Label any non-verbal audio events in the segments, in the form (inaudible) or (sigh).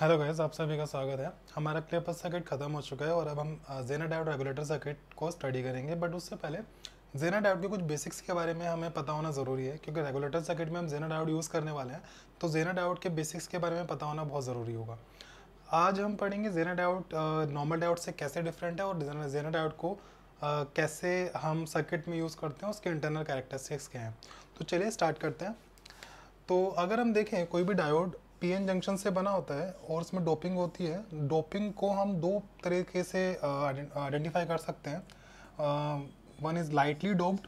Hello guys आप सभी का स्वागत है हमारा क्लेपस सर्किट खत्म हो चुका है और अब हम जेना डायोड रेगुलेटर सर्किट को स्टडी करेंगे बट उससे पहले जेना डायोड के कुछ बेसिक्स के बारे में हमें पता होना ज़रूरी है क्योंकि रेगुलेटर सर्किट में हम जेना डायोड यूज़ करने वाले हैं तो जेना डायोड के बेसिक्स के बारे में पता होना बहुत ज़रूरी होगा आज हम पढ़ेंगे जेना डायोड नॉर्मल डायोड से कैसे डिफरेंट है और जेना डायोड को कैसे हम सर्किट में यूज़ करते हैं उसके इंटरनल कैरेक्टरिस्टिक्स क्या हैं तो चलिए स्टार्ट करते हैं तो अगर हम देखें कोई भी डायोड पीएन जंक्शन से बना होता है और उसमें डोपिंग होती है डोपिंग को हम दो तरीके से आइडेंटिफाई कर सकते हैं वन इज़ लाइटली डोप्ड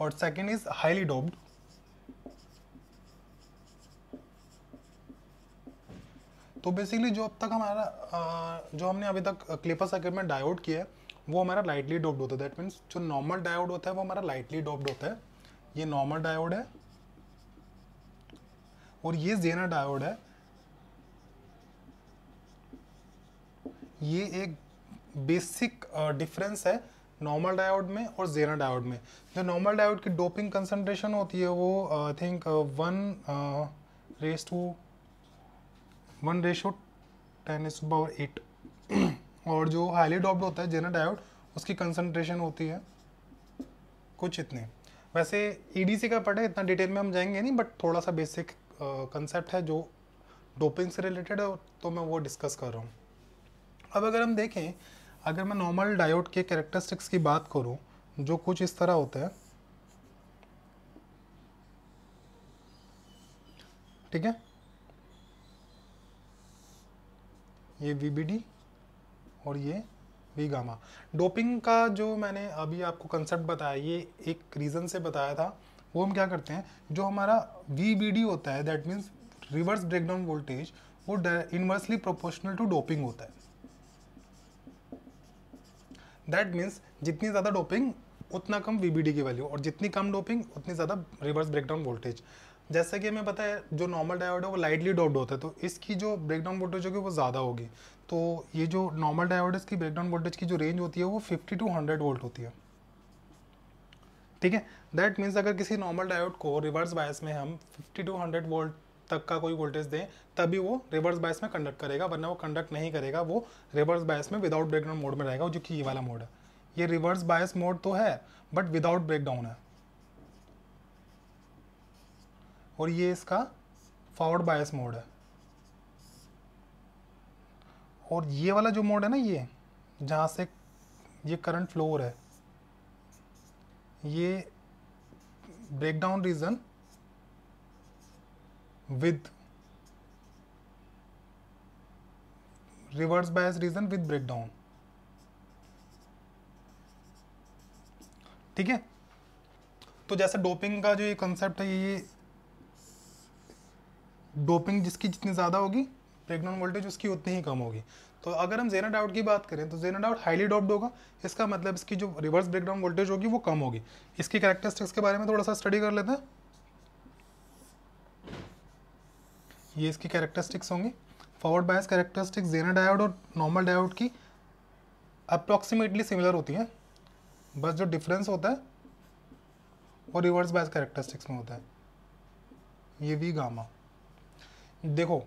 और सेकेंड इज हाईली डोप्ड तो बेसिकली जो अब तक हमारा जो हमने अभी तक क्लिपर सर्किट में डायोड किया है वो हमारा लाइटली डोप्ड होता है दैट मीन्स जो नॉर्मल डायोड होता है वो हमारा लाइटली डोप्ड होता है ये नॉर्मल डायोड है और ये जेना डायोड है ये एक बेसिक डिफरेंस uh, है नॉर्मल डायोड में और जेना डायोड में जो नॉर्मल डायोड की डोपिंग कंसनट्रेशन होती है वो I think one raise to one ratio ten is power eight और जो हाईली डॉप्ड होता है जेना डायोड उसकी कंसनट्रेशन होती है कुछ इतनी वैसे ईडीसी e का पढ़े इतना डिटेल में हम जाएंगे नहीं बट थोड़ा सा बेसिक कंसेप्ट है जो डोपिंग से रिलेटेड है तो मैं वो डिस्कस कर रहा हूँ अब अगर हम देखें अगर मैं नॉर्मल डायोड के कैरेक्टरिस्टिक्स की बात करूँ जो कुछ इस तरह होता है ठीक है ये वी बी डी और ये वी गामा डोपिंग का जो मैंने अभी आपको कंसेप्ट बताया ये एक रीज़न से बताया था वो हम क्या करते हैं जो हमारा वी बी डी होता है that means reverse breakdown voltage वो इनवर्सली प्रोपोर्शनल टू डोपिंग होता है दैट मीन्स जितनी ज़्यादा डोपिंग उतना कम वी बी डी की वैल्यू और जितनी कम डोपिंग उतनी ज़्यादा रिवर्स ब्रेकडाउन वोल्टेज जैसा कि हमें पता है जो नॉर्मल डायोड है वो लाइटली डोप्ड होता है तो इसकी जो ब्रेकडाउन वोल्टेज होगी वो ज़्यादा होगी तो ये जो नॉर्मल डायोडस की ब्रेकडाउन वोल्टेज की जो रेंज होती है वो 50 टू 100 वोल्ट होती है ठीक है दैट मीन्स अगर किसी नॉर्मल डायोड को रिवर्स बायस में हम 50 टू 100 वोल्ट तक का कोई वोल्टेज दें तभी वो रिवर्स बायस में कंडक्ट करेगा वरना वो कंडक्ट नहीं करेगा वो रिवर्स बायस में विदाउट ब्रेकडाउन मोड में रहेगा जो कि ये वाला मोड है ये रिवर्स बायस मोड तो है बट विदाउट ब्रेकडाउन है और ये इसका फॉरवर्ड बायस मोड है और ये वाला जो मोड है ना ये जहाँ से ये करंट फ्लो हो रहा है ये breakdown region with reverse bias region with breakdown ठीक है तो जैसे डोपिंग का जो ये कंसेप्ट है ये डोपिंग जिसकी जितनी ज़्यादा होगी ब्रेकडाउन तो वोल्टेज उसकी उतनी ही कम होगी तो अगर हम जेना डाउट की बात करें तो जेना डाउट हाईली डॉप्ड होगा इसका मतलब इसकी जो रिवर्स ब्रेकडाउन वोल्टेज होगी वो कम होगी इसकी करेक्टरिस्टिक्स के बारे में थोड़ा सा स्टडी कर लेते हैं ये इसकी कैरेक्टरिस्टिक्स होंगी forward bias characteristics Zener diode और नॉर्मल डायोड की अप्रॉक्सीमेटली सिमिलर होती हैं बस जो डिफरेंस होता है वो रिवर्स बायस कैरेक्टरिस्टिक्स में होता है ये भी गामा देखो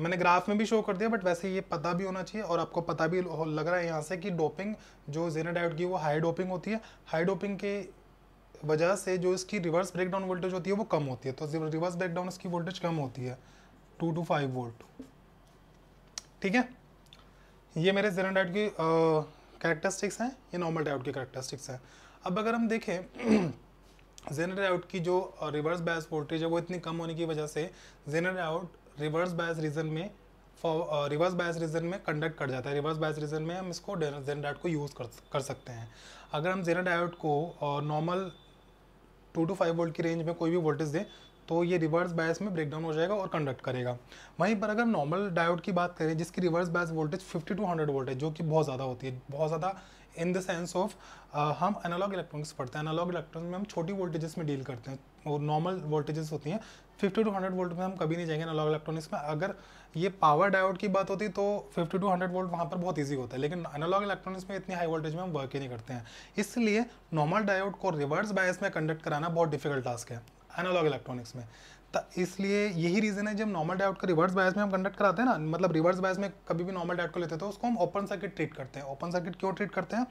मैंने ग्राफ में भी शो कर दिया बट वैसे ये पता भी होना चाहिए और आपको पता भी लग रहा है यहाँ से कि डोपिंग जो डाइट की वो हाई डोपिंग होती है हाई डोपिंग के वजह से जो इसकी रिवर्स ब्रेकडाउन वोल्टेज होती है वो कम होती है तो रिवर्स ब्रेकडाउन इसकी वोल्टेज कम होती है टू टू फाइव वोल्ट ठीक है ये मेरे डाइट की करेक्टरिस्टिक्स हैं ये नॉर्मल डाइट की करेक्टरिस्टिक्स हैं अब अगर हम देखें जेनर (clears throat) आउट की जो रिवर्स बैस वोल्टेज है वो इतनी कम होने की वजह से Zener out reverse bias region में फॉर रिवर्स बायस रीजन में कंडक्ट कर जाता है रिवर्स बायस रीजन में हम इसको जेनर डायोड को यूज़ कर कर सकते हैं अगर हम जेना डायोड को normal two to five volt की रेंज में कोई भी वोल्टेज दें तो ये रिवर्स बायस में ब्रेकडाउन हो जाएगा और कंडक्ट करेगा वहीं पर अगर नॉर्मल डायोड की बात करें जिसकी reverse bias voltage 50 to 100 volt है जो कि बहुत ज़्यादा होती है बहुत ज़्यादा इन द सेंस ऑफ हम एनालॉग इलेक्ट्रॉनिक्स पढ़ते हैं एनालॉग इलेक्ट्रॉनिक्स में हम छोटी वोल्टेजेस में डील करते हैं और नॉर्मल वोल्टेजेस होती हैं फिफ्टी टू हंड्रेड वोल्ट में हम कभी नहीं जाएंगे एनालॉग इलेक्ट्रॉनिक्स में अगर ये पावर डायोड की बात होती तो फिफ्टी टू हंड्रेड वोल्ट वहाँ पर बहुत ईजी होता है लेकिन एनालॉग इलेक्ट्रॉनिक्स में इतनी हाई वोल्टेज में हम वर्क ही नहीं करते हैं इसलिए नॉर्मल डायोड को रिवर्स बायस में कंडक्ट कराना बहुत डिफिकल्ट टास्क है एनालॉग इलेक्ट्रॉनिक्स में तो इसलिए यही रीज़न है जब नॉर्मल डायोड का रिवर्स बायस में हम कंडक्ट कराते हैं ना मतलब रिवर्स बायस में कभी भी नॉर्मल डायोड को लेते हैं तो उसको हम ओपन सर्किट ट्रीट करते हैं ओपन सर्किट क्यों ट्रीट करते हैं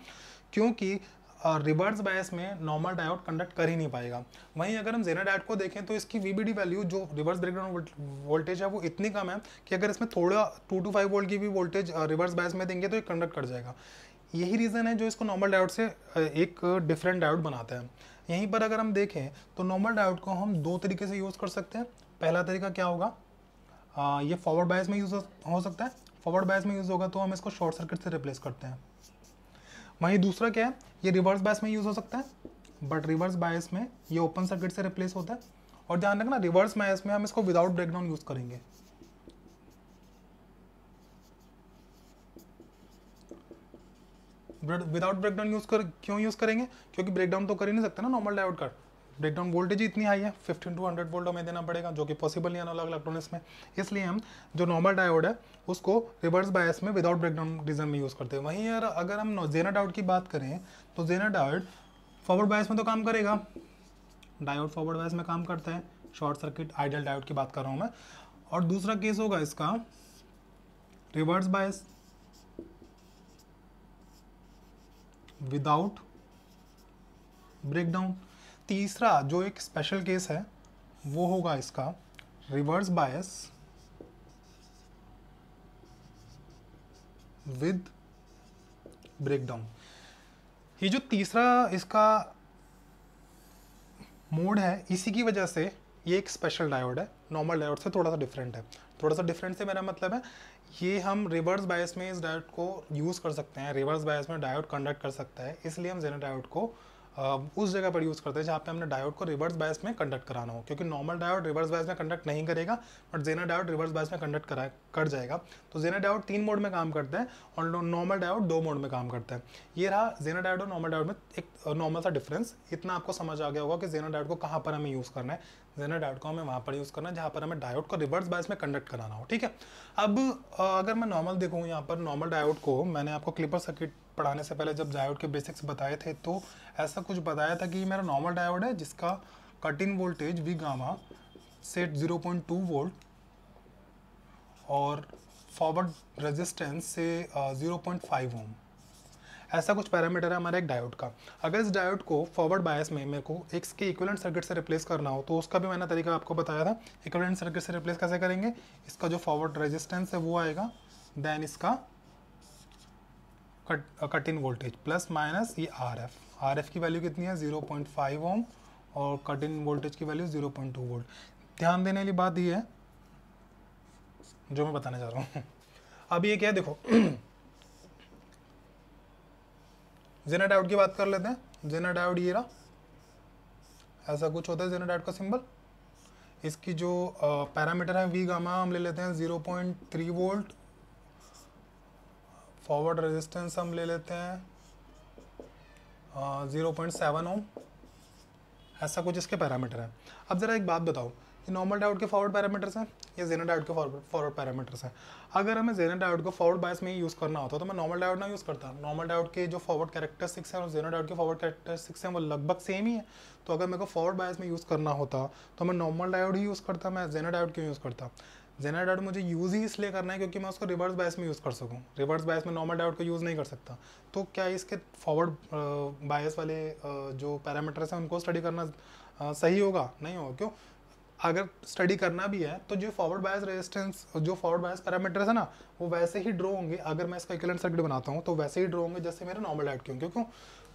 क्योंकि रिवर्स बायस में नॉर्मल डायोड कंडक्ट कर ही नहीं पाएगा वहीं अगर हम जेना डायोड को देखें तो इसकी वीबीडी वैल्यू जो रिवर्स ब्रेकडाउन वोल्टेज है वो इतनी कम है कि अगर इसमें थोड़ा टू टू फाइव वोल्ट की भी वोल्टेज रिवर्स बायस में देंगे तो ये कंडक्ट कर जाएगा यही रीज़न है जो इसको नॉर्मल डायोड से एक डिफरेंट डायोड बनाता है यहीं पर अगर हम देखें तो नॉर्मल डायोड को हम दो तरीके से यूज़ कर सकते हैं पहला तरीका क्या होगा आ, ये फॉरवर्ड बायस में यूज़ हो सकता है फॉरवर्ड बायस में यूज़ होगा तो हम इसको शॉर्ट सर्किट से रिप्लेस करते हैं वहीं दूसरा क्या है ये रिवर्स बायस में यूज़ हो सकता है बट रिवर्स बायस में ये ओपन सर्किट से रिप्लेस होता है और ध्यान रखना रिवर्स बायस में हम इसको विदाउट ब्रेकडाउन यूज़ करेंगे विदाउट ब्रेकडाउन यूज़ कर क्यों यूज़ करेंगे क्योंकि ब्रेकडाउन तो कर ही नहीं सकते ना नॉर्मल डायोड का ब्रेकडाउन वोल्टेज इतनी हाई है 15 टू 100 वोल्ट हमें देना पड़ेगा जो कि पॉसिबल नहीं अलग इलेक्ट्रॉनिक्स में इसलिए हम जो नॉर्मल डायोड है उसको रिवर्स बायस में विदाउट ब्रेकडाउन डिजाइन में यूज़ करते हैं वहीं यार अगर हम जेना डाउट की बात करें तो जेना डाउट फॉरवर्ड बायस में तो काम करेगा डायोड फॉरवर्ड बायस में काम करता है शॉर्ट सर्किट आइडियल डायोड की बात कर रहा हूँ मैं और दूसरा केस होगा इसका रिवर्स बायस विदाउट ब्रेकडाउन तीसरा जो एक स्पेशल केस है वो होगा इसका रिवर्स बायस विद ब्रेकडाउन ये जो तीसरा इसका मोड है इसी की वजह से ये एक स्पेशल डायोड है नॉर्मल डायोड से थोड़ा सा डिफरेंट है थोड़ा सा डिफरेंट से मेरा मतलब है ये हम रिवर्स बायस में इस डायोड को यूज़ कर सकते हैं रिवर्स बायस में डायोड कंडक्ट कर सकता है इसलिए हम जेनर डायोड को उस जगह पर यूज़ करते हैं जहाँ पे हमने डायोड को रिवर्स बायस में कंडक्ट कराना हो क्योंकि नॉर्मल डायोड रिवर्स बायस में कंडक्ट नहीं करेगा but Zener diode reverse bias में कंडक्ट करा कर जाएगा तो जेना डायोड तीन मोड में काम करते हैं और नॉर्मल डायोड दो मोड में काम करते हैं ये रहा जेना डायोड और नॉर्मल डायोड में एक नॉर्मल सा डिफरेंस इतना आपको समझ आ गया होगा कि जेना डायोड को कहाँ पर हमें यूज़ करना है जेना डायोड को हमें वहाँ पर यूज़ करना है जहाँ पर हमें डायोड को रिवर्स बायस में कंडक्ट कराना हो ठीक है अब अगर मैं नॉर्मल देखूँ यहाँ पर नॉर्मल डायोड को मैंने आपको क्लिपर सर्किट पढ़ाने से पहले जब डायोड के बेसिक्स बताए थे तो ऐसा कुछ बताया था कि मेरा नॉर्मल डायोड है जिसका cut in voltage V gamma set 0.2 volt और फॉरवर्ड रेजिस्टेंस से ज़ीरो पॉइंट फाइव ओम ऐसा कुछ पैरामीटर है हमारे एक डायोड का अगर इस डायोड को फॉरवर्ड बायस में मेरे को एक्स के इक्वलेंट सर्किट से रिप्लेस करना हो तो उसका भी मैंने तरीका आपको बताया था इक्वलेंट सर्किट से रिप्लेस कैसे करेंगे इसका जो फॉरवर्ड रेजिस्टेंस है वो आएगा देन इसका cut cut in voltage plus minus ये आर एफ आर एफ की वैल्यू कितनी है जीरो पॉइंट फाइव ओम और कट इन वोल्टेज की value zero point two volt ध्यान देने वाली बात ये है जो मैं बताने जा रहा हूँ अब ये क्या है देखो जेनर (clears throat) डाउट की बात कर लेते हैं जेना डाउट ये रहा ऐसा कुछ होता है जेना डाउट का सिंबल इसकी जो पैरामीटर है वी गामा हम ले लेते हैं zero point three volt forward resistance हम ले लेते हैं ज़ीरो पॉइंट सेवन ओम ऐसा कुछ इसके पैरामीटर हैं अब ज़रा एक बात बताओ ये नॉर्मल डायोड के फॉरवर्ड पैरामीटर्स हैं या जेनर डायोड के फॉरवर्ड पैरामीटर्स हैं अगर हमें जेनर डायोड को फॉरवर्ड बायस में यूज़ करना होता तो मैं नॉर्मल डायोड ना यूज़ करता नॉर्मल डायोड के जो फॉरवर्ड सिक्स हैं और जेनर डायोड के फॉरवर्ड सिक्स हैं वो लगभग सेम ही है तो अगर मेरे को फॉरवर्ड बायस में यूज़ करना होता तो मैं नॉर्मल डायोड ही यूज़ करता मैं जेनर डायोड क्यों यूज़ करता जेनर डाउट मुझे यूज़ ही इसलिए करना है क्योंकि मैं उसको रिवर्स बायस में यूज़ कर सकूँ रिवर्स बायस में नॉर्मल डाउट को यूज़ नहीं कर सकता तो क्या इसके फॉरवर्ड बायस वाले जो पैरामीटर्स हैं उनको स्टडी करना सही होगा नहीं होगा क्यों अगर स्टडी करना भी है तो जो फॉरवर्ड बायस रेजिस्टेंस जो फॉरवर्ड बायस पैरामीटर्स है ना वो वैसे ही ड्रॉ होंगे अगर मैं इसका इक्वलेंट सर्किट बनाता हूँ तो वैसे ही ड्रॉ होंगे जैसे मेरे नॉर्मल डायट के होंगे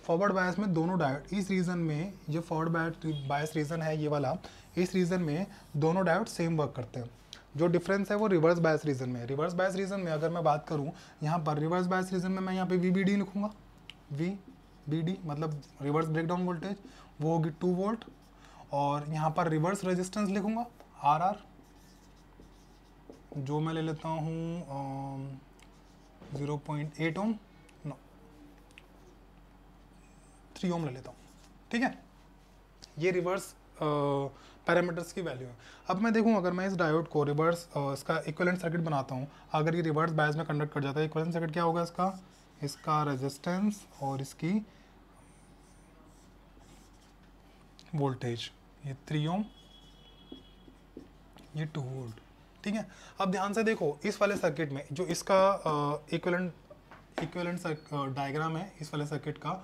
फॉरवर्ड बायस में दोनों डायोड इस रीजन में जो फॉरवर्ड बायस रीजन है ये वाला इस रीजन में दोनों डायोड सेम वर्क करते हैं जो डिफरेंस है वो रिवर्स बायस रीजन में है रिवर्स बायस रीजन में अगर मैं बात करूँ यहाँ पर रिवर्स बायस रीजन में मैं यहाँ पे वी बी डी लिखूंगा वी बी डी मतलब रिवर्स ब्रेकडाउन वोल्टेज वो होगी टू वोल्ट और यहाँ पर रिवर्स रेजिस्टेंस लिखूंगा आर आर जो मैं ले लेता हूँ zero point eight ohm no three ohm ले लेता हूँ ठीक है ये रिवर्स पैरामीटर्स की वैल्यू है अब मैं देखूँ अगर मैं इस डायोड को रिवर्स इसका इक्वलेंट सर्किट बनाता हूँ अगर ये रिवर्स बायस में कंडक्ट कर जाता है इक्वलेंट सर्किट क्या होगा इसका इसका रेजिस्टेंस और इसकी वोल्टेज ये थ्री ओम ये टू वोल्ट ठीक है अब ध्यान से देखो इस वाले सर्किट में जो इसका इक्वलेंट इक्वलेंट डायग्राम है इस वाले सर्किट का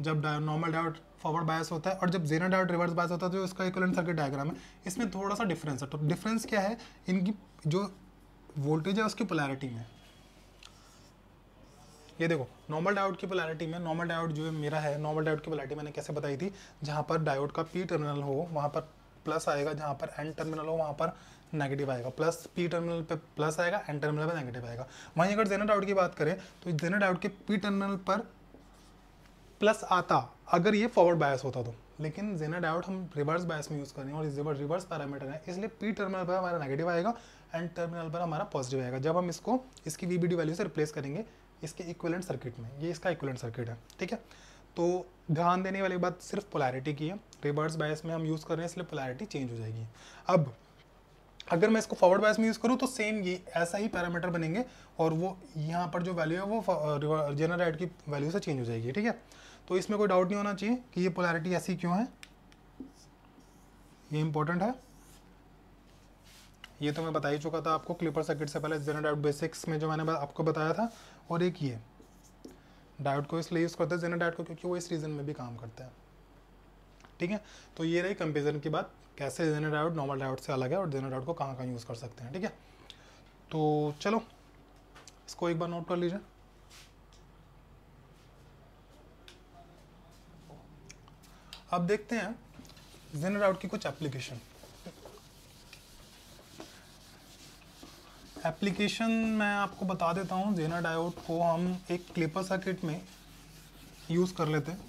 जब नॉर्मल डायोड फॉरवर्ड बायस होता है और जब जेना डायोड रिवर्स बायस होता है तो इसका इक्वलेंट सर्किट डायग्राम है इसमें थोड़ा सा डिफरेंस है तो डिफरेंस क्या है इनकी जो वोल्टेज है उसकी पोलैरिटी में ये देखो नॉर्मल डायोड की पोलैरिटी में नॉर्मल डायोड जो मेरा है नॉर्मल डायोड की पोलैरिटी मैंने कैसे बताई थी जहाँ पर डायोड का पी टर्मिनल हो वहाँ पर प्लस आएगा जहाँ पर एन टर्मिनल हो वहाँ पर नेगेटिव आएगा प्लस पी टर्मिनल पे प्लस आएगा एन टर्मिनल पे नेगेटिव आएगा वहीं अगर जेनर डाउट की बात करें तो जेनर डाउट के पी टर्मिनल पर प्लस आता अगर ये फॉरवर्ड बायस होता तो लेकिन जेना डायोड हम रिवर्स बायस में यूज़ हैं और इस रिवर्स पैरामीटर है इसलिए पी टर्मिनल पर हमारा नेगेटिव आएगा एंड टर्मिनल पर हमारा पॉजिटिव आएगा जब हम इसको इसकी वी वैल्यू से रिप्लेस करेंगे इसके इक्वलेंट सर्किट में ये इसका इक्वलेंट सर्किट है ठीक है तो ध्यान देने वाली बात सिर्फ पोलैरिटी की है रिवर्स बायस में हम यूज़ कर रहे हैं इसलिए पोलैरिटी चेंज हो जाएगी अब अगर मैं इसको फॉरवर्ड बायस में यूज़ करूँ तो सेम ये ऐसा ही पैरामीटर बनेंगे और वो यहाँ पर जो वैल्यू है वो जनरल की वैल्यू से चेंज हो जाएगी ठीक है तो इसमें कोई डाउट नहीं होना चाहिए कि ये पोलैरिटी ऐसी क्यों है ये इंपॉर्टेंट है ये तो मैं बता ही चुका था आपको क्लिपर सर्किट से पहले जेनो डाउट बेसिक्स में जो मैंने आपको बताया था और एक ये डायोड को इसलिए यूज़ करते हैं जेनो डायोड को क्योंकि वो इस रीज़न में भी काम करते हैं ठीक है तो ये रही कंपेरिजन की बात कैसे जेनो डायोड नॉर्मल डायोड से अलग है और जेनो डायोड को कहाँ कहाँ यूज़ कर सकते हैं ठीक है तो चलो इसको एक बार नोट कर लीजिए अब देखते हैं जेनर आउट की कुछ एप्लीकेशन एप्लीकेशन मैं आपको बता देता हूँ जेना डायोड को हम एक क्लिपर सर्किट में यूज़ कर लेते हैं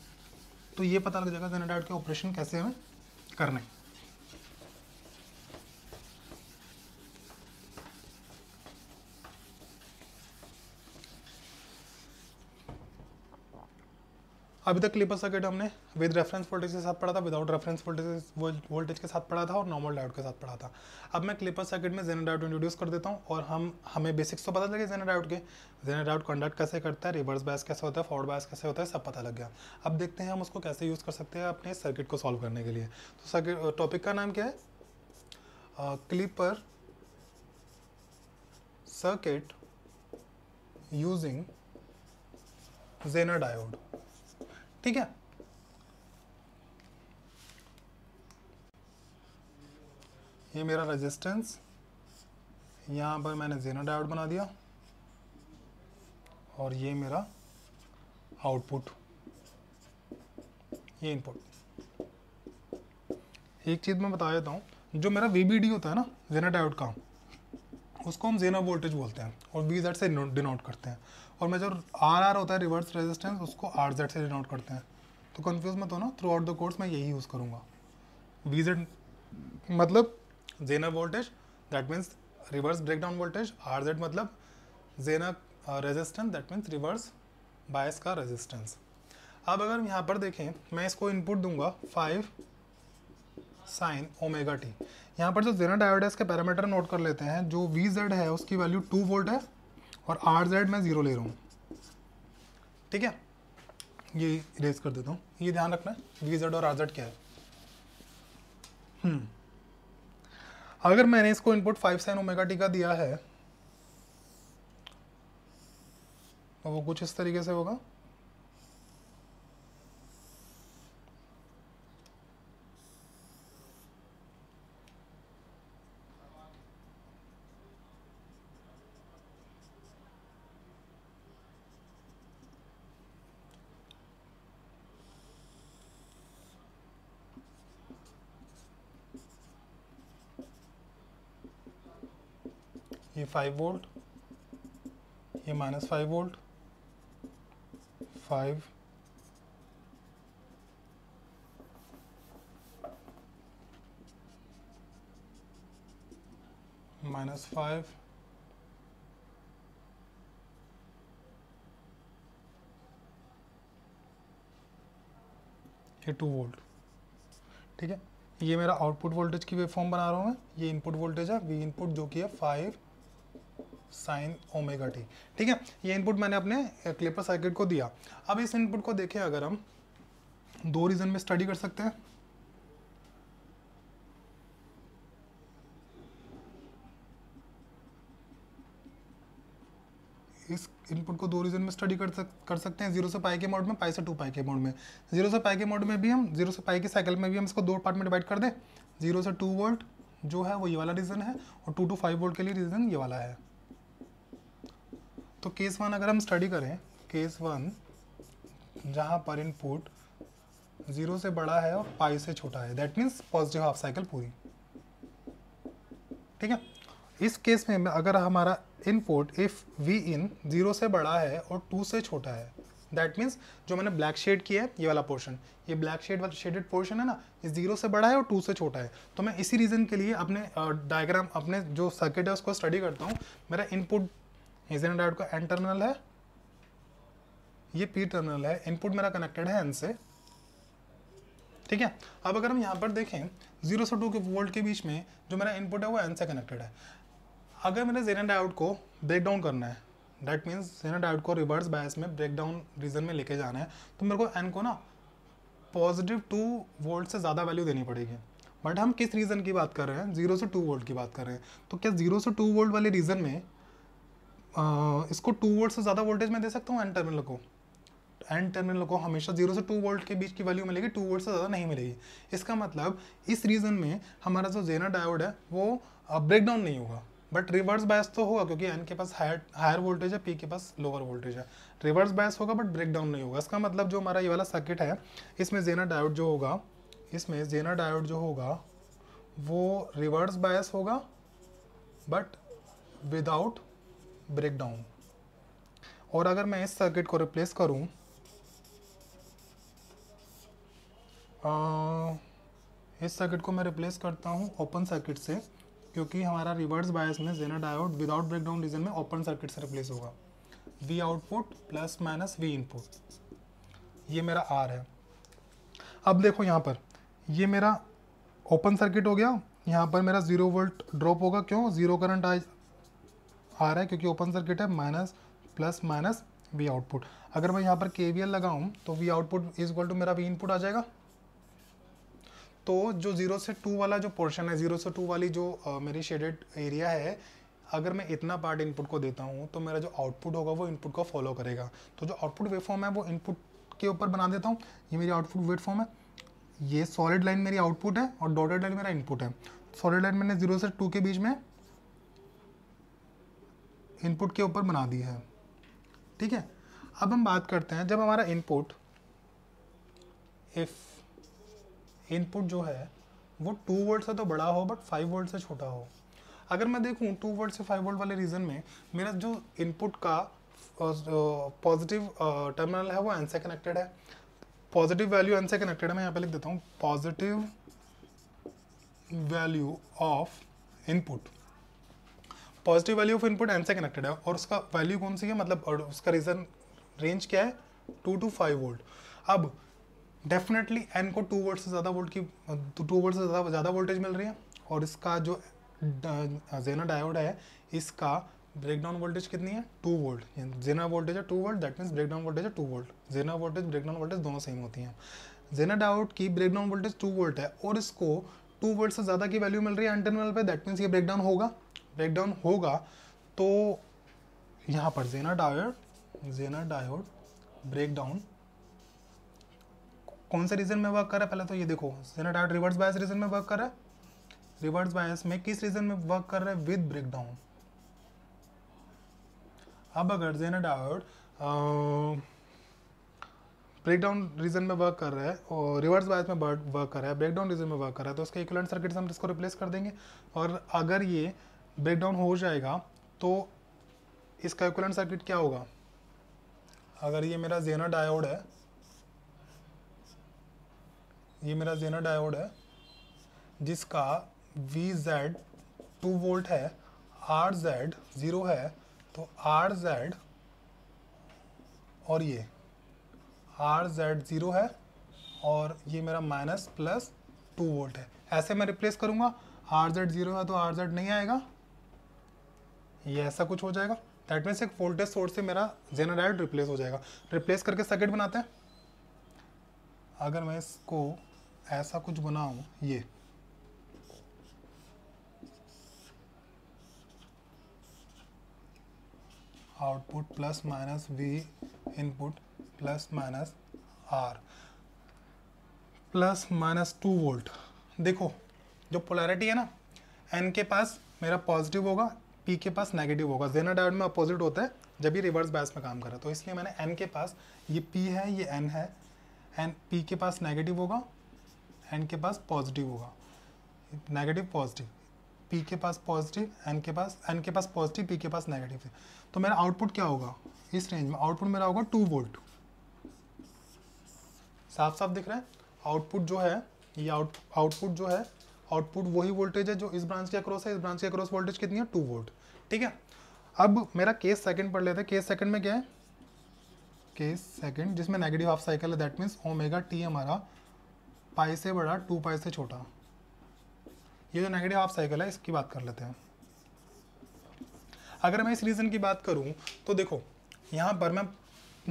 तो ये पता लग जाएगा जेना डायोड के ऑपरेशन कैसे हमें करने अभी तक क्लिपर सर्किट हमने विद रेफरेंस वोल्टेज के साथ पढ़ा था विदाउट रेफरेंस वोल्टेज वोल्टेज के साथ पढ़ा था और नॉर्मल डायोड के साथ पढ़ा था अब मैं क्लिपर सर्किट में जेनर डायोड इंट्रोड्यूस कर देता हूँ और हम हमें बेसिक्स तो पता लगे जेनर डायोड के जेनर डायोड कंडक्ट कैसे करता है रिवर्स बैस कैसे होता है फॉर्ड बैस कैसे होता है सब पता लग गया अब देखते हैं हम उसको कैसे यूज़ कर सकते हैं अपने सर्किट को सॉल्व करने के लिए तो सर्किट टॉपिक का नाम क्या है clipper circuit using zener diode ठीक है ये मेरा रेजिस्टेंस यहाँ पर मैंने जीरो डायोड बना दिया और ये मेरा आउटपुट ये इनपुट एक चीज़ मैं बता देता हूँ जो मेरा वी होता है ना जेना डायोड का उसको हम जेना वोल्टेज बोलते हैं और वी जेड से डिनोट करते हैं और मैं जो आर आर होता है रिवर्स रेजिस्टेंस उसको आर जेड से डिनोट करते हैं तो कन्फ्यूज मत होना थ्रू आउट द कोर्स मैं यही यूज़ करूँगा वी जेड मतलब zener voltage that means reverse break down voltage R Z मतलब zener resistance that means reverse bias का रेजिस्टेंस अब अगर यहाँ पर देखें मैं इसको इनपुट दूंगा फाइव साइन ओमेगा टी यहाँ पर जो जेनेट आयोडेस के पैरामीटर नोट कर लेते हैं जो वी जेड है उसकी वैल्यू टू वोल्ट है और आर जेड मैं ज़ीरो ले रहा हूँ ठीक है ये इरेज कर देता हूँ ये ध्यान रखना वी जेड और आर जेड क्या है हम्म। अगर मैंने इसको input five sine omega T का दिया है तो वो कुछ इस तरीके से होगा ये फाइव वोल्ट ये minus five volt five minus 5 ये टू वोल्ट ठीक है ये मेरा आउटपुट वोल्टेज की वेवफॉर्म बना रहा हूँ मैं ये इनपुट वोल्टेज है वी इनपुट जो कि है फाइव साइन ओमेगा टी ठीक है ये इनपुट मैंने अपने क्लिपर सर्किट को दिया अब इस इनपुट को देखें अगर हम दो रीजन में स्टडी कर सकते हैं इस इनपुट को दो रीजन में स्टडी कर सक कर सकते हैं जीरो से पाई के मोड में पाई से टू पाई के मोड में जीरो से पाई के मोड में भी हम जीरो से पाई के साइकिल में भी हम इसको दो पार्ट में डिवाइड कर दें जीरो से टू वोल्ट जो है वो ये वाला रीजन है और टू टू फाइव वोल्ट के लिए रीजन ये वाला है तो केस वन अगर हम स्टडी करें केस वन जहाँ पर इनपुट ज़ीरो से बड़ा है और पाई से छोटा है that means positive half cycle पूरी ठीक है इस केस में अगर हमारा input if V in zero से बड़ा है और टू से छोटा है दैट मीन्स जो मैंने ब्लैक शेड किया है ये वाला पोर्शन ये ब्लैक शेड वाला शेडेड पोर्शन है ना ये जीरो से बड़ा है और टू से छोटा है तो मैं इसी रीज़न के लिए अपने डायग्राम अपने जो सर्किट है उसको स्टडी करता हूँ मेरा इनपुट हेजन डायोड का एन टर्मिनल है ये पी टर्मिनल है इनपुट मेरा कनेक्टेड है एन से ठीक है अब अगर हम यहाँ पर देखें जीरो से टू के वोल्ट के बीच में जो मेरा इनपुट है वो एन से कनेक्टेड है अगर मैंने जेनर डायोड को ब्रेक डाउन करना है डैट मीन्स जेनर डायोड को रिवर्स बायस में ब्रेक डाउन रीजन में लेके जाना है तो मेरे को एन को ना पॉजिटिव टू वोल्ट से ज़्यादा वैल्यू देनी पड़ेगी बट हम किस रीज़न की बात कर रहे हैं जीरो से टू वोल्ट की बात कर रहे हैं तो क्या जीरो से टू वोल्ट वाले रीज़न में इसको टू वोल्ट से ज़्यादा वोल्टेज में दे सकता हूँ एंड टर्मिनल को एंड टर्मिनल को हमेशा जीरो से टू वोल्ट के बीच की वैल्यू मिलेगी टू वोल्ट से ज़्यादा नहीं मिलेगी इसका मतलब इस रीज़न में हमारा जो जेना डायोड है वो ब्रेक डाउन नहीं होगा बट रिवर्स बायस तो होगा क्योंकि एन के पास हायर हायर वोल्टेज है पी के पास लोअर वोल्टेज है रिवर्स बायस होगा बट ब्रेक डाउन नहीं होगा इसका मतलब जो हमारा ये वाला सर्किट है इसमें जेना डायोड जो होगा इसमें जेना डायोड जो होगा वो रिवर्स बायस होगा बट विदाउट ब्रेक डाउन और अगर मैं इस सर्किट को रिप्लेस करूं आ, इस सर्किट को मैं रिप्लेस करता हूं ओपन सर्किट से क्योंकि हमारा रिवर्स बायस में zener diode without breakdown region में ओपन सर्किट से रिप्लेस होगा V output plus minus V input ये मेरा आर है अब देखो यहाँ पर ये मेरा ओपन सर्किट हो गया यहाँ पर मेरा ज़ीरो वोल्ट ड्रॉप होगा क्यों ज़ीरो करंट आ रहा है क्योंकि ओपन सर्किट है minus plus minus V output अगर मैं यहाँ पर के वी एल लगाऊँ तो V output is equal to मेरा वी इनपुट आ जाएगा तो जो ज़ीरो से टू वाला जो पोर्शन है ज़ीरो से टू वाली जो आ, मेरी शेडेड एरिया है अगर मैं इतना पार्ट इनपुट को देता हूँ तो मेरा जो आउटपुट होगा वो इनपुट को फॉलो करेगा तो जो आउटपुट वेव फॉर्म है वो इनपुट के ऊपर बना देता हूँ ये मेरी आउटपुट वेव फॉर्म है ये सॉलिड लाइन मेरी आउटपुट है और डॉटेड लाइन मेरा इनपुट है सॉलिड लाइन मैंने जीरो से टू के बीच में इनपुट के ऊपर बना दी है ठीक है अब हम बात करते हैं जब हमारा इनपुट इफ इनपुट जो है वो टू वोल्ट से तो बड़ा हो बट फाइव वोल्ट से छोटा हो अगर मैं देखूँ टू वोल्ट से फाइव वोल्ट वाले रीजन में मेरा जो इनपुट का पॉजिटिव टर्मिनल है वो एन से कनेक्टेड है पॉजिटिव वैल्यू एन से कनेक्टेड है मैं यहाँ पे लिख देता हूँ positive value of input positive value of input N से कनेक्टेड है और उसका वैल्यू कौन सी है मतलब और उसका रीज़न रेंज क्या है टू टू फाइव वोल्ट अब डेफिनेटली एन को टू वोल्ट से ज़्यादा वोल्ट की टू वोल्ट से ज़्यादा ज़्यादा वोल्टेज मिल रही है और इसका जो जेना डायोड है इसका ब्रेकडाउन वोल्टेज कितनी है टू वोल्ट जेना वोल्टेज है two volt that means breakdown voltage है two volt zener voltage breakdown voltage दोनों सेम होती हैं जेना डायोड की ब्रेकडाउन वोल्टेज टू वोल्ट है और इसको टू वोल्ट से ज़्यादा की वैल्यू मिल रही है एंटरनल पे दैट मीन्स ये ब्रेकडाउन होगा ब्रेकडाउन होगा तो यहाँ पर zener diode zener diode breakdown कौन से रीजन में वर्क कर रहा है पहले तो ये देखो zener diode reverse bias region में वर्क कर रहा है रिवर्स बायस में किस रीजन में वर्क कर रहा है विद ब्रेकडाउन अब अगर जेना डायोड ब्रेकडाउन रीजन में वर्क कर रहा है और रिवर्स बायस में वर्क कर रहा है ब्रेकडाउन रीजन में वर्क कर रहा है तो उसके इक्वलेंट सर्किट से हम इसको रिप्लेस कर देंगे और अगर ये ब्रेक डाउन हो जाएगा तो इसका इक्वलेंट सर्किट क्या होगा अगर ये मेरा जेनर डायोड है ये मेरा जेनर डायोड है जिसका वी जेड टू वोल्ट है आर जेड ज़ीरो है तो आर जेड और ये आर जेड ज़ीरो है और ये मेरा माइनस प्लस टू वोल्ट है ऐसे मैं रिप्लेस करूँगा आर जेड ज़ीरो है तो आर जेड नहीं आएगा ये ऐसा कुछ हो जाएगा दैट मीन्स एक वोल्टेज सोर्स से मेरा जेनरेट रिप्लेस हो जाएगा रिप्लेस करके सर्किट बनाते हैं अगर मैं इसको ऐसा कुछ बनाऊं ये output plus minus V input plus minus R plus minus two volt देखो जो पोलैरिटी है ना एन के पास मेरा पॉजिटिव होगा पी के पास नेगेटिव होगा जेना डायोड में अपोजिट होता है जब ये रिवर्स बैस में काम कर रहा है तो इसलिए मैंने एन के पास ये पी है ये एन है एन पी के पास नेगेटिव होगा एन के पास पॉजिटिव होगा नेगेटिव पॉजिटिव पी के पास पॉजिटिव एन के पास एन के पास पॉजिटिव पी के पास नेगेटिव है तो मेरा आउटपुट क्या होगा इस रेंज में आउटपुट मेरा होगा टू वोल्ट साफ साफ दिख रहा है आउटपुट जो है ये आउटपुट जो है आउटपुट वही वोल्टेज है जो इस ब्रांच के अक्रॉस है इस ब्रांच के अक्रॉस वोल्टेज कितनी है टू वोल्ट ठीक है अब मेरा केस सेकंड पढ़ लेते हैं केस सेकंड में क्या है केस सेकंड जिसमें नेगेटिव हाफ साइकिल है दैट मीन्स ओमेगा टी हमारा पाई से बड़ा टू पाई से छोटा ये जो नेगेटिव हाफ साइकिल है इसकी बात कर लेते हैं अगर मैं इस रीज़न की बात करूँ तो देखो यहाँ पर मैं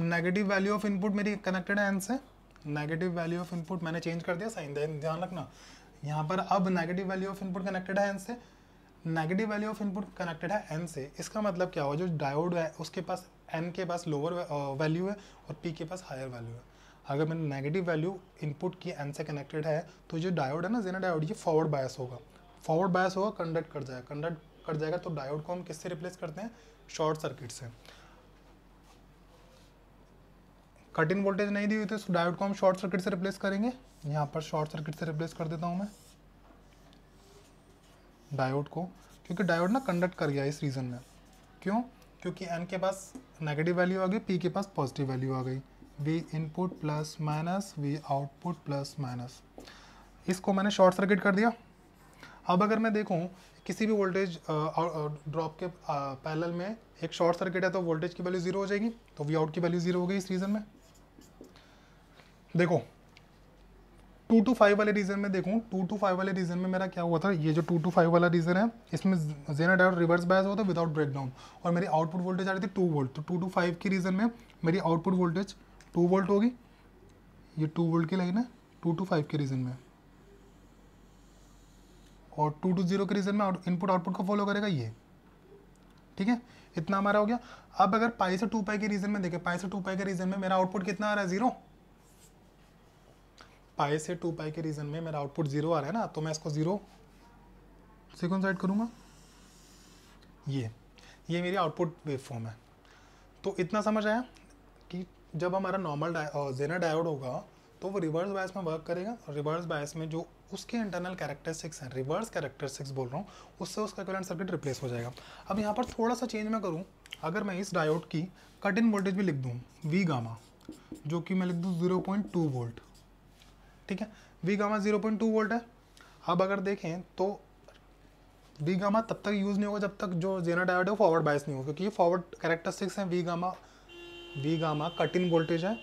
नेगेटिव वैल्यू ऑफ इनपुट मेरी कनेक्टेड है एन से नेगेटिव वैल्यू ऑफ इनपुट मैंने चेंज कर दिया साइन ध्यान रखना यहाँ पर अब negative value of input connected है एन से negative value of input connected है एन से इसका मतलब क्या हो जो डायोड है उसके पास एन के पास लोअर वैल्यू है और पी के पास हायर वैल्यू है अगर मैंने नेगेटिव वैल्यू इनपुट की एन से कनेक्टेड है तो जो डायोड है ना जेना डायोड ये फॉरवर्ड बायस होगा फॉरवर्ड बायस होगा कंडक्ट कर जाएगा कंडक्ट कर जाएगा तो डायोड को हम किससे रिप्लेस करते हैं शॉर्ट सर्किट से कट इन वोल्टेज नहीं दी हुई थी तो डायोड को हम शॉर्ट सर्किट से रिप्लेस करेंगे यहाँ पर शॉर्ट सर्किट से रिप्लेस कर देता हूँ मैं डायोड को क्योंकि डायोड ना कंडक्ट कर गया इस रीज़न में क्यों क्योंकि एन के पास नेगेटिव वैल्यू आ गई पी के पास पॉजिटिव वैल्यू आ गई V input plus minus V output plus minus इसको मैंने शॉर्ट सर्किट कर दिया अब अगर मैं देखूँ किसी भी वोल्टेज ड्रॉप के पैरेलल में एक शॉर्ट सर्किट है तो वोल्टेज की वैल्यू ज़ीरो हो जाएगी तो वी आउट की वैल्यू ज़ीरो हो गई इस रीज़न में देखो टू टू फाइव वाले रीजन में देखूँ टू टू फाइव वाले रीजन में मेरा क्या हुआ था ये जो टू टू फाइव वाला रीजन है इसमें जेना डायोड रिवर्स बायस हुआ था विदाउट ब्रेकडाउन और मेरी आउटपुट वोल्टेज आ रही थी टू वोल्ट तो टू टू फाइव की रीजन में मेरी आउटपुट वोल्टेज टू वोल्ट होगी ये टू वोल्ट की लाइन है टू टू फाइव के रीजन में और टू टू जीरो के रीजन में इनपुट आउटपुट को फॉलो करेगा ये ठीक है इतना हमारा हो गया अब अगर पाई से टू पाई के रीजन में देखें पाई से टू पाई के रीजन में मेरा आउटपुट कितना आ रहा है जीरो पाए से टू पाए के रीजन में मेरा आउटपुट जीरो आ रहा है ना तो मैं इसको जीरो से कौन साइड करूँगा ये ये मेरी आउटपुट वेव फॉर्म है तो इतना समझ आया कि जब हमारा नॉर्मल जेनर डायोड होगा तो वो रिवर्स बायस में वर्क करेगा और रिवर्स बायस में जो उसके इंटरनल कैरेक्टरिस्टिक्स हैं रिवर्स कैरेक्टरिस्टिक्स बोल रहा हूँ उससे उसका करंट सर्किट रिप्लेस हो जाएगा अब यहाँ पर थोड़ा सा चेंज मैं करूँ अगर मैं इस डायोड की कट इन वोल्टेज भी लिख दूँ वी गामा जो कि मैं लिख दूँ जीरो पॉइंट टू वोल्ट ठीक है V gamma zero point two volt है अब अगर देखें तो वी गामा तब तक यूज़ नहीं होगा जब तक जो जेनर डायोड है फॉरवर्ड बायस नहीं होगा क्योंकि ये फॉरवर्ड कैरेक्टरिस्टिक्स हैं V gamma V gamma cut in voltage है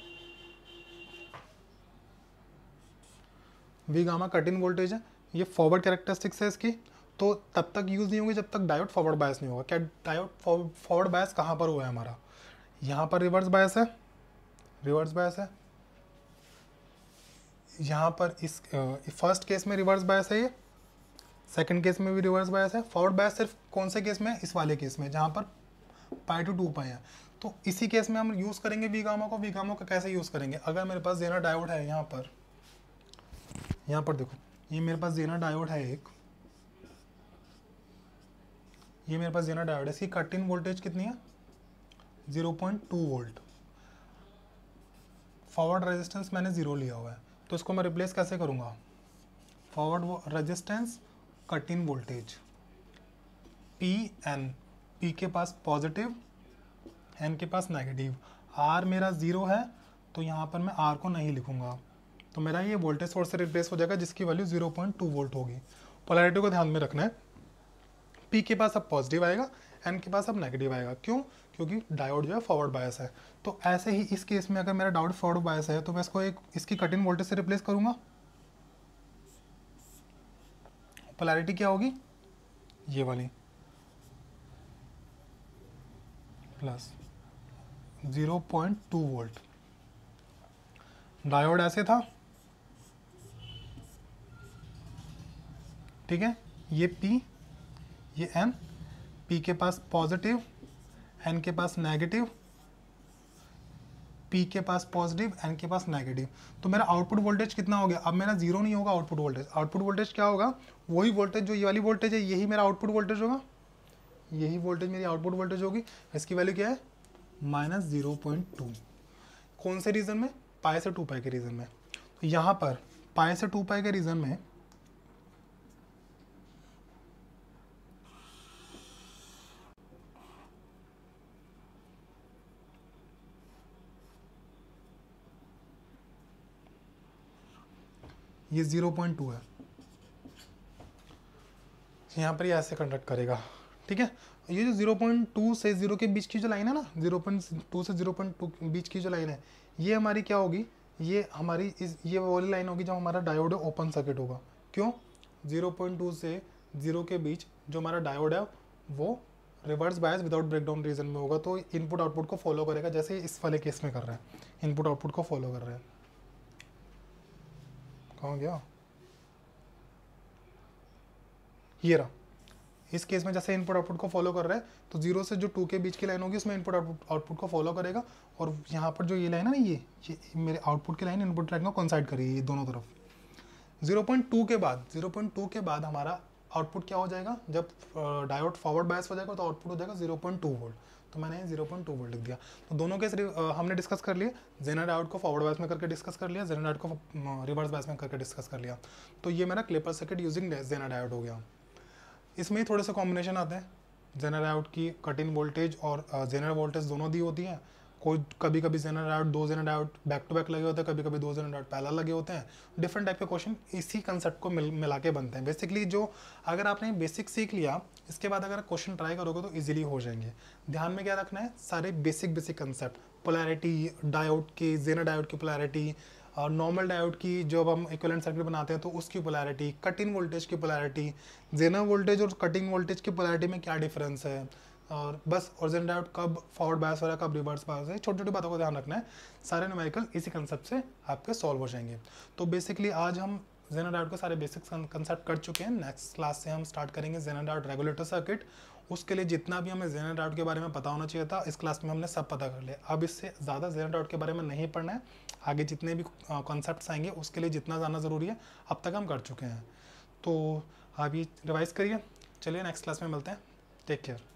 V gamma cut in voltage है ये फॉरवर्ड कैरेक्टरिस्टिक्स है इसकी तो तब तक यूज़ नहीं होगी जब तक डायोड फॉरवर्ड बायस नहीं होगा क्या डायोड फॉरवर्ड बायस कहाँ पर हुआ है हमारा यहाँ पर रिवर्स बायस है रिवर्स बायस है यहाँ पर इस फर्स्ट केस में रिवर्स बायस है ये सेकंड केस में भी रिवर्स बायस है फॉरवर्ड बायस सिर्फ कौन से केस में है इस वाले केस में जहाँ पर पाई टू टू पाई है तो इसी केस में हम यूज़ करेंगे वीगामा को वीगामा का कैसे यूज़ करेंगे अगर मेरे पास जेना डायोड है यहाँ पर यहाँ पर देखो ये मेरे पास जेना डायोड है एक ये मेरे पास जेना डायोड है इसकी कट इन वोल्टेज कितनी है zero point two volt forward resistance मैंने ज़ीरो लिया हुआ है तो इसको मैं रिप्लेस कैसे करूँगा forward resistance cut in voltage P N P के पास पॉजिटिव एन के पास नेगेटिव आर मेरा ज़ीरो है तो यहाँ पर मैं आर को नहीं लिखूँगा तो मेरा ये वोल्टेज सोर्स से रिप्लेस हो जाएगा जिसकी value zero point two volt होगी पोलैरिटी को ध्यान में रखना है पी के पास अब पॉजिटिव आएगा एन के पास अब नेगेटिव आएगा क्यों क्योंकि डायोड जो है फॉरवर्ड बायस है तो ऐसे ही इस केस में अगर मेरा डायोड फॉरवर्ड बायस है तो मैं इसको एक इसकी कट इन वोल्टेज से रिप्लेस करूंगा पोलैरिटी क्या होगी ये वाली plus zero point two volt diode ऐसे था ठीक है ये पी ये एम पी के पास पॉजिटिव एन के पास नेगेटिव पी के पास पॉजिटिव एन के पास नेगेटिव तो मेरा आउटपुट वोल्टेज कितना हो गया अब मेरा जीरो नहीं होगा आउटपुट वोल्टेज आउटपुट वोल्टेज क्या होगा वही वोल्टेज जो ये वाली वोल्टेज है यही मेरा आउटपुट वोल्टेज होगा यही वोल्टेज मेरी आउटपुट वोल्टेज होगी इसकी वैल्यू क्या है माइनस जीरो पॉइंट टू कौन से रीज़न में पाए से टू पाए के रीज़न में तो यहाँ पर पाए से टू पाए के रीज़न में ये ज़ीरो पॉइंट टू है यहाँ पर ये ऐसे कंडक्ट करेगा ठीक है ये जो ज़ीरो पॉइंट टू से ज़ीरो के बीच की जो लाइन है ना ज़ीरो पॉइंट टू से ज़ीरो पॉइंट टू बीच की जो लाइन है ये हमारी क्या होगी ये हमारी इस ये वाली लाइन होगी जब हमारा डायोड ओपन सर्किट होगा क्यों ज़ीरो पॉइंट टू से ज़ीरो के बीच जो हमारा डायोड है वो reverse bias without breakdown region में होगा तो इनपुट आउटपुट को फॉलो करेगा जैसे इस वाले केस में कर रहे हैं इनपुट आउटपुट को फॉलो कर रहे हैं कहाँ गया ये रहा इस केस में जैसे इनपुट आउटपुट को फॉलो कर रहा है तो जीरो से जो टू के बीच की लाइन होगी उसमें इनपुट आउटपुट को फॉलो करेगा और यहाँ पर जो ये लाइन है ना ये ये मेरे आउटपुट की लाइन इनपुट लाइन को कंसाइड करेगी ये दोनों तरफ जीरो पॉइंट टू के बाद जीरो पॉइंट टू के बाद हमारा आउटपुट क्या हो जाएगा जब डायोड फॉरवर्ड बायस हो जाएगा तो आउटपुट हो जाएगा जीरो पॉइंट टू वोल्ट तो मैंने जीरो पॉइंट टू वोल्ट लिख दिया तो दोनों के हमने डिस्कस कर लिए जेनर आउट को फॉरवर्ड बैस में करके डिस्कस कर लिया जेनर आउट को रिवर्स बैस में करके डिस्कस कर लिया तो ये मेरा clipper circuit using Zener diode हो गया इसमें ही थोड़े से कॉम्बिनेशन आते हैं जेनर आउट की कट इन वोल्टेज और जेनर वोल्टेज दोनों दी होती हैं कोई कभी कभी जेनर डाउट दो Zener diode back to back लगे होते हैं कभी कभी दो जेनर डाउट पहला लगे होते हैं डिफरेंट टाइप के क्वेश्चन इसी कंसेप्ट को मिल मिला के बनते हैं बेसिकली जो अगर आपने बेसिक सीख लिया इसके बाद अगर क्वेश्चन ट्राई करोगे तो ईजिली हो जाएंगे ध्यान में क्या रखना है सारे basic basic concept polarity diode की जेनर डायोड की पोलैरिटी और नॉर्मल डायोड की जब हम इक्वलेंट सर्किट बनाते हैं तो उसकी पोलैरिटी कटिंग वोल्टेज की पोलैरिटी जेनर वोल्टेज और कटिंग वोल्टेज की पोलैरिटी में क्या डिफरेंस है और बस ओरिजिनल डायोड कब फॉरवर्ड बायस हो रहा है कब रिवर्स बायस हो है छोटी छोटी बातों का ध्यान रखना है सारे न्यूमेरिकल इसी कंसेप्ट से आपके सॉल्व हो जाएंगे तो बेसिकली आज हम जेनर डाउट के सारे बेसिक कंसेप्ट कर चुके हैं नेक्स्ट क्लास से हम स्टार्ट करेंगे जेनर डाउट रेगुलेटर सर्किट उसके लिए जितना भी हमें जेनर डाउट के बारे में पता होना चाहिए था इस क्लास में हमने सब पता कर लिया अब इससे ज़्यादा जेनर डाउट के बारे में नहीं पढ़ना है आगे जितने भी कॉन्सेप्ट आएंगे उसके लिए जितना जाना ज़रूरी है अब तक हम कर चुके हैं तो आप ये रिवाइज़ करिए चलिए नेक्स्ट क्लास में मिलते हैं टेक केयर